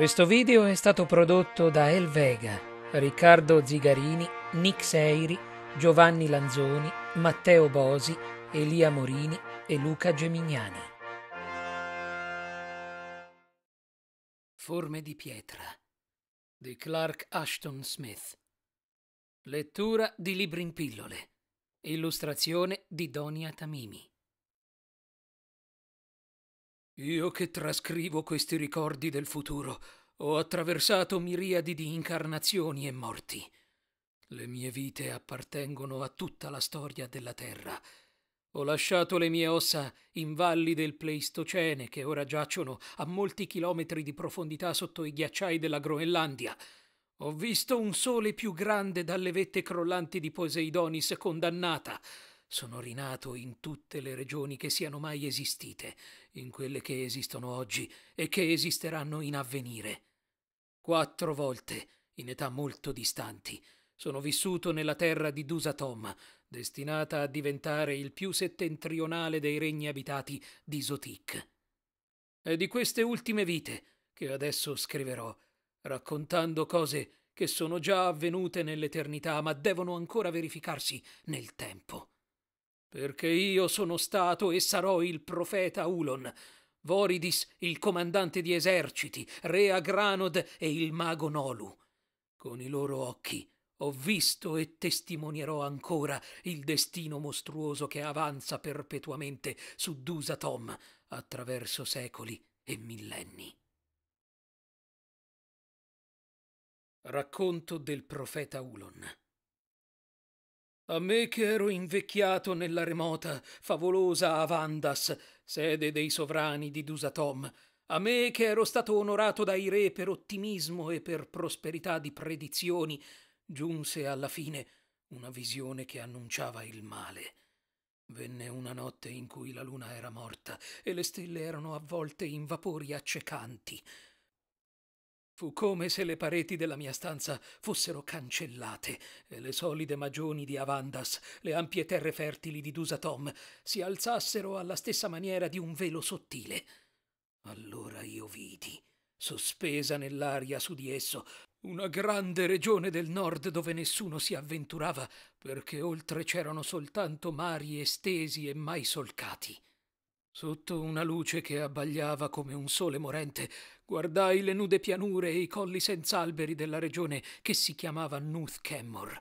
Questo video è stato prodotto da El Vega, Riccardo Zigarini, Nick Seiri, Giovanni Lanzoni, Matteo Bosi, Elia Morini e Luca Gemignani. Forme di pietra di Clark Ashton Smith. Lettura di libri in pillole. Illustrazione di Donia Tamimi. Io che trascrivo questi ricordi del futuro, ho attraversato miriadi di incarnazioni e morti. Le mie vite appartengono a tutta la storia della Terra. Ho lasciato le mie ossa in valli del Pleistocene che ora giacciono a molti chilometri di profondità sotto i ghiacciai della Groenlandia. Ho visto un sole più grande dalle vette crollanti di Poseidonis condannata. Sono rinato in tutte le regioni che siano mai esistite, in quelle che esistono oggi e che esisteranno in avvenire. Quattro volte, in età molto distanti, sono vissuto nella terra di Dusatom, destinata a diventare il più settentrionale dei regni abitati di Zotic. È di queste ultime vite che adesso scriverò, raccontando cose che sono già avvenute nell'eternità, ma devono ancora verificarsi nel tempo perché io sono stato e sarò il profeta Ulon, Voridis il comandante di eserciti, re Agranod e il mago Nolu. Con i loro occhi ho visto e testimonierò ancora il destino mostruoso che avanza perpetuamente su Dusatom attraverso secoli e millenni. Racconto del profeta Ulon. A me che ero invecchiato nella remota, favolosa Avandas, sede dei sovrani di Dusatom, a me che ero stato onorato dai re per ottimismo e per prosperità di predizioni, giunse alla fine una visione che annunciava il male. Venne una notte in cui la luna era morta e le stelle erano avvolte in vapori accecanti. Fu come se le pareti della mia stanza fossero cancellate e le solide magioni di Avandas, le ampie terre fertili di Dusatom, si alzassero alla stessa maniera di un velo sottile. Allora io vidi, sospesa nell'aria su di esso, una grande regione del nord dove nessuno si avventurava, perché oltre c'erano soltanto mari estesi e mai solcati. Sotto una luce che abbagliava come un sole morente, guardai le nude pianure e i colli senz'alberi della regione che si chiamava Nuth Kenmore.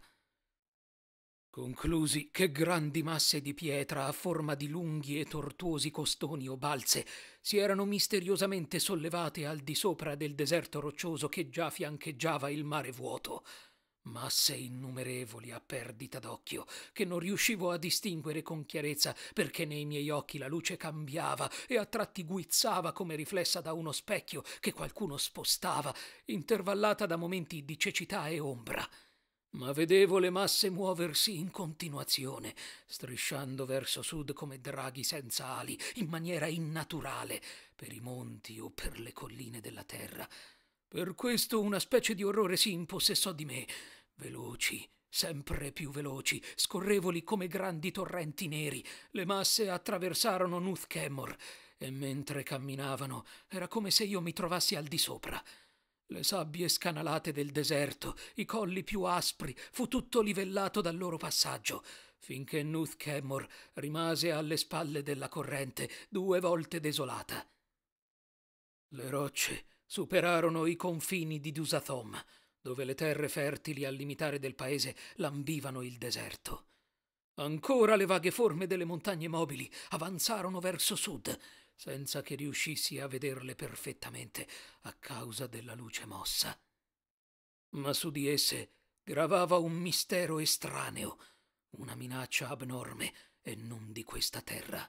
Conclusi che grandi masse di pietra a forma di lunghi e tortuosi costoni o balze si erano misteriosamente sollevate al di sopra del deserto roccioso che già fiancheggiava il mare vuoto masse innumerevoli a perdita d'occhio, che non riuscivo a distinguere con chiarezza perché nei miei occhi la luce cambiava e a tratti guizzava come riflessa da uno specchio che qualcuno spostava, intervallata da momenti di cecità e ombra. Ma vedevo le masse muoversi in continuazione, strisciando verso sud come draghi senza ali, in maniera innaturale, per i monti o per le colline della terra per questo una specie di orrore si impossessò di me. Veloci, sempre più veloci, scorrevoli come grandi torrenti neri, le masse attraversarono Nuth e mentre camminavano era come se io mi trovassi al di sopra. Le sabbie scanalate del deserto, i colli più aspri, fu tutto livellato dal loro passaggio, finché Nuth rimase alle spalle della corrente, due volte desolata. Le rocce superarono i confini di Dusathom, dove le terre fertili al limitare del paese lambivano il deserto. Ancora le vaghe forme delle montagne mobili avanzarono verso sud, senza che riuscissi a vederle perfettamente a causa della luce mossa. Ma su di esse gravava un mistero estraneo, una minaccia abnorme e non di questa terra.